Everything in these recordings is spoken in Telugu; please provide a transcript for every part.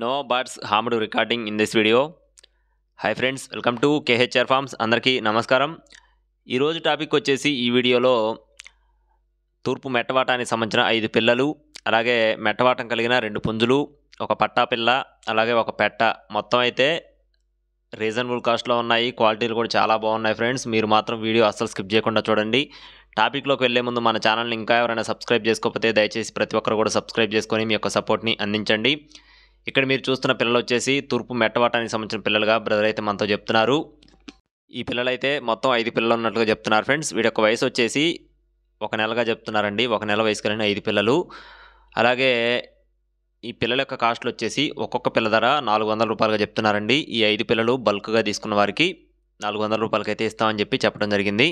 no birds harmed recording in this video hi friends welcome to KHR farms అందరికీ నమస్కారం ఈరోజు టాపిక్ వచ్చేసి ఈ వీడియోలో తూర్పు మెట్టవాటానికి సంబంధించిన ఐదు పిల్లలు అలాగే మెట్టవాటం కలిగిన రెండు పుంజులు ఒక పట్టా పిల్ల అలాగే ఒక పెట్ట మొత్తం అయితే రీజనబుల్ కాస్ట్లో ఉన్నాయి క్వాలిటీలు కూడా చాలా బాగున్నాయి ఫ్రెండ్స్ మీరు మాత్రం వీడియో అస్సలు స్కిప్ చేయకుండా చూడండి టాపిక్లోకి వెళ్లే ముందు మన ఛానల్ని ఇంకా ఎవరైనా సబ్స్క్రైబ్ చేసుకోకపోతే దయచేసి ప్రతి ఒక్కరు కూడా సబ్స్క్రైబ్ చేసుకొని మీ యొక్క సపోర్ట్ని అందించండి ఇక్కడ మీరు చూస్తున్న పిల్లలు వచ్చేసి తూర్పు మెట్టవాటానికి సంబంధించిన పిల్లలుగా బ్రదర్ అయితే మనతో చెప్తున్నారు ఈ పిల్లలైతే మొత్తం ఐదు పిల్లలు ఉన్నట్లుగా చెప్తున్నారు ఫ్రెండ్స్ వీడి యొక్క వయసు వచ్చేసి ఒక నెలగా చెప్తున్నారండి ఒక నెల వయసు కలిగిన ఐదు పిల్లలు అలాగే ఈ పిల్లల యొక్క కాస్ట్లు వచ్చేసి ఒక్కొక్క పిల్ల ధర నాలుగు వందల రూపాయలుగా చెప్తున్నారండి ఈ ఐదు పిల్లలు బల్క్గా తీసుకున్న వారికి నాలుగు వందల రూపాయలకైతే ఇస్తామని చెప్పి చెప్పడం జరిగింది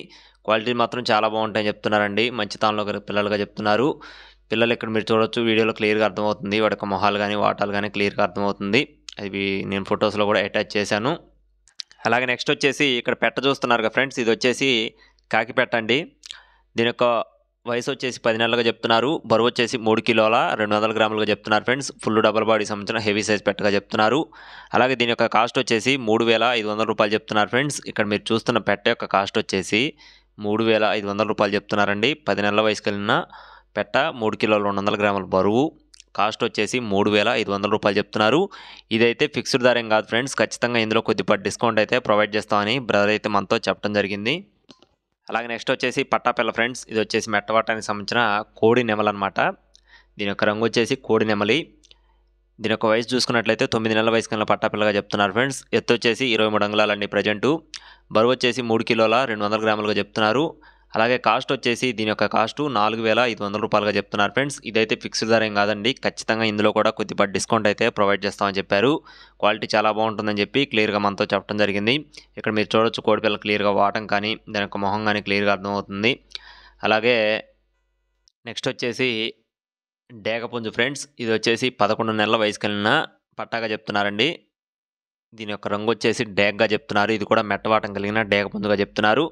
క్వాలిటీ మాత్రం చాలా బాగుంటాయని చెప్తున్నారండి మంచి తానులో పిల్లలుగా చెప్తున్నారు పిల్లలు ఇక్కడ మీరు చూడొచ్చు వీడియోలో క్లియర్గా అర్థమవుతుంది వాడి యొక్క మొహాలు కానీ వాటాలు కానీ క్లియర్గా అర్థమవుతుంది అవి నేను ఫొటోస్లో కూడా అటాచ్ చేశాను అలాగే నెక్స్ట్ వచ్చేసి ఇక్కడ పెట్ట చూస్తున్నారు ఫ్రెండ్స్ ఇది వచ్చేసి కాకి పెట్టండి దీని యొక్క వయసు వచ్చేసి పది నెలలుగా చెప్తున్నారు బరువు వచ్చేసి మూడు కిలోల రెండు వందల గ్రాములుగా చెప్తున్నారు ఫ్రెండ్స్ ఫుల్ డబల్ బాడీ సంబంధించిన హెవీ సైజ్ పెట్టగా చెప్తున్నారు అలాగే దీని యొక్క కాస్ట్ వచ్చేసి మూడు వేల ఐదు వందల రూపాయలు చెప్తున్నారు ఫ్రెండ్స్ ఇక్కడ మీరు చూస్తున్న పెట్ట యొక్క కాస్ట్ వచ్చేసి మూడు వేల ఐదు వందల రూపాయలు చెప్తున్నారండి పది నెలల వయసుకెళ్ళిన పెట్ట మూడు కిలోలు రెండు వందల గ్రాముల బరువు కాస్ట్ వచ్చేసి మూడు వేల ఐదు వందల రూపాయలు చెప్తున్నారు ఇదైతే ఫిక్స్డ్ ధర ఏం కాదు ఫ్రెండ్స్ ఖచ్చితంగా ఇందులో కొద్దిపాటి డిస్కౌంట్ అయితే ప్రొవైడ్ చేస్తామని బ్రదర్ అయితే మనతో చెప్పడం జరిగింది అలాగే నెక్స్ట్ వచ్చేసి పట్టాపిల్ల ఫ్రెండ్స్ ఇది వచ్చేసి మెట్టవాటానికి సంబంధించిన కోడి నెమలు అనమాట దీని యొక్క రంగు వచ్చేసి కోడి నెమలి దీని యొక్క వయసు చూసుకున్నట్లయితే తొమ్మిది నెలల వయసు కన్నా పట్టాపిల్లగా చెప్తున్నారు ఫ్రెండ్స్ ఎత్తు వచ్చేసి ఇరవై మూడు అంగుళాలండి ప్రజెంటు బరువు వచ్చేసి మూడు కిలోల రెండు వందల గ్రాములుగా చెప్తున్నారు అలాగే కాస్ట్ వచ్చేసి దీని యొక్క కాస్ట్ నాలుగు వేల ఐదు వందల రూపాయలుగా చెప్తున్నారు ఫ్రెండ్స్ ఇదైతే ఫిక్స్డ్ ధర ఏం కాదండి ఖచ్చితంగా ఇందులో కూడా కొద్దిపాటి డిస్కౌంట్ అయితే ప్రొవైడ్ చేస్తామని చెప్పారు క్వాలిటీ చాలా బాగుంటుందని చెప్పి క్లియర్గా మనతో చెప్పడం జరిగింది ఇక్కడ మీరు చూడొచ్చు కోడిపిల్ల క్లియర్గా వాడటం కానీ దాని యొక్క మొహం కానీ క్లియర్గా అర్థమవుతుంది అలాగే నెక్స్ట్ వచ్చేసి డేగపుంజు ఫ్రెండ్స్ ఇది వచ్చేసి పదకొండు నెలల వయసు వెళ్ళిన పట్టాగా చెప్తున్నారండి దీని యొక్క రంగు వచ్చేసి డేగ్గా చెప్తున్నారు ఇది కూడా మెట్టవాటం కలిగిన డేగపుంజుగా చెప్తున్నారు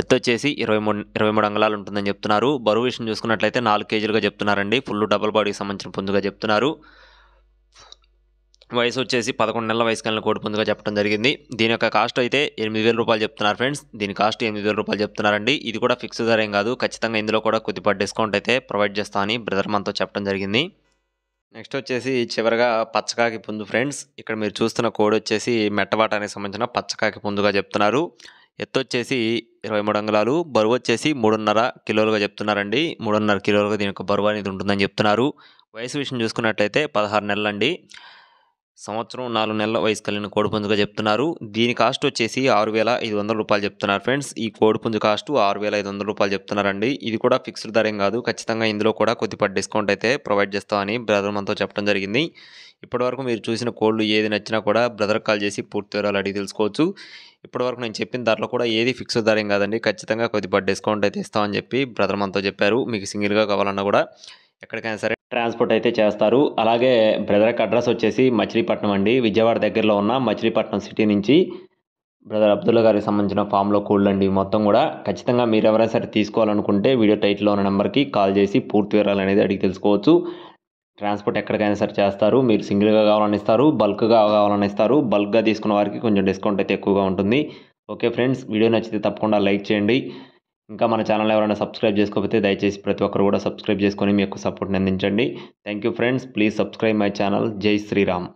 ఎత్తు వచ్చేసి ఇరవై మూడు ఇరవై మూడు అంగళాలు ఉంటుందని చెప్తున్నారు బరువు విషయం చూసుకున్నట్లయితే నాలుగు కేజీలుగా చెప్తున్నారండి ఫుల్ డబుల్ బాడీకి సంబంధించిన పుంజుగా చెప్తున్నారు వయసు వచ్చేసి పదకొండు నెలల వయసు కలిగిన కోడి పొందుగా చెప్పడం జరిగింది దీని యొక్క కాస్ట్ అయితే ఎనిమిది వేల రూపాయలు చెప్తున్నారు ఫ్రెండ్స్ దీని కాస్ట్ ఎనిమిది వేల రూపాయలు చెప్తున్నారండి ఇది కూడా ఫిక్స్ ధర ఏం కాదు ఖచ్చితంగా ఇందులో కూడా కొద్దిపాటి డిస్కౌంట్ అయితే ప్రొవైడ్ చేస్తా అని బ్రదర్ మనతో చెప్పడం జరిగింది నెక్స్ట్ వచ్చేసి చివరిగా పచ్చకాకి పుందు ఫ్రెండ్స్ ఇక్కడ మీరు చూస్తున్న కోడ్ వచ్చేసి మెట్టబాట అనే సంబంధించిన పచ్చకాకి పుందుగా చెప్తున్నారు ఎత్తు వచ్చేసి ఇరవై మూడు అంగుళాలు బరువు వచ్చేసి మూడున్నర కిలోలుగా చెప్తున్నారండి మూడున్నర కిలోలుగా దీని యొక్క బరువు అనేది ఉంటుందని చెప్తున్నారు వయసు విషయం చూసుకున్నట్లయితే పదహారు నెలలండి సంవత్సరం నాలుగు నెలల వయసు కలిగిన కోడిపుంజుగా చెప్తున్నారు దీని కాస్ట్ వచ్చేసి ఆరు వేల ఐదు వందల రూపాయలు చెప్తున్నారు ఫ్రెండ్స్ ఈ కోడిపుంజు కాస్ట్ ఆరు వేల ఐదు వందల రూపాయలు చెప్తున్నారండి ఇది కూడా ఫిక్స్డ్ ధరం కాదు ఖచ్చితంగా ఇందులో కూడా కొద్దిపాటి డిస్కౌంట్ అయితే ప్రొవైడ్ చేస్తామని బ్రదర్ మనతో చెప్పడం జరిగింది ఇప్పటివరకు మీరు చూసిన కోళ్ళు ఏది నచ్చినా కూడా బ్రదర్ కాల్ చేసి పూర్తి వివరాలు అడిగి తెలుసుకోవచ్చు ఇప్పటివరకు నేను చెప్పిన దాంట్లో కూడా ఏది ఫిక్స్ ధరం కాదండి ఖచ్చితంగా కొద్దిపాటి డిస్కౌంట్ అయితే ఇస్తామని చెప్పి బ్రదర్ మనతో చెప్పారు మీకు సింగిల్గా కావాలన్నా కూడా ఎక్కడికైనా సరే ట్రాన్స్పోర్ట్ అయితే చేస్తారు అలాగే బ్రదర్కి అడ్రస్ వచ్చేసి మచిలీపట్నం అండి విజయవాడ దగ్గరలో ఉన్న మచిలీపట్నం సిటీ నుంచి బ్రదర్ అబ్దుల్లా గారికి సంబంధించిన ఫామ్లో కోళ్ళు అండి మొత్తం కూడా ఖచ్చితంగా మీరు ఎవరైనా సరే తీసుకోవాలనుకుంటే వీడియో టైట్లో ఉన్న నెంబర్కి కాల్ చేసి పూర్తి వివరాలు అనేది అడిగి తెలుసుకోవచ్చు ట్రాన్స్పోర్ట్ ఎక్కడికైనా సరే చేస్తారు మీరు సింగిల్గా కావాలని ఇస్తారు బల్క్గా కావాలని ఇస్తారు బల్క్గా తీసుకున్న వారికి కొంచెం డిస్కౌంట్ అయితే ఎక్కువగా ఉంటుంది ఓకే ఫ్రెండ్స్ వీడియో నచ్చితే తప్పకుండా లైక్ చేయండి ఇంకా మన ఛానల్ ఎవరైనా సబ్స్క్రైబ్ చేసుకోకపోతే దయచేసి ప్రతి ఒక్కరు కూడా సబ్స్క్రైబ్ చేసుకొని మీ యొక్క సపోర్ట్ని అందించండి thank you friends please subscribe my channel జై శ్రీరామ్